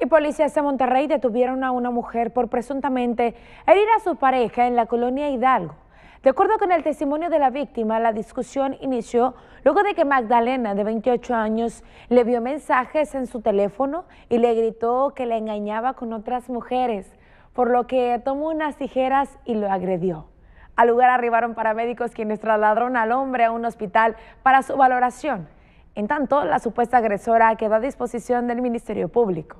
Y policías de Monterrey detuvieron a una mujer por presuntamente herir a su pareja en la colonia Hidalgo. De acuerdo con el testimonio de la víctima, la discusión inició luego de que Magdalena, de 28 años, le vio mensajes en su teléfono y le gritó que la engañaba con otras mujeres, por lo que tomó unas tijeras y lo agredió. Al lugar arribaron paramédicos quienes trasladaron al hombre a un hospital para su valoración. En tanto, la supuesta agresora quedó a disposición del Ministerio Público.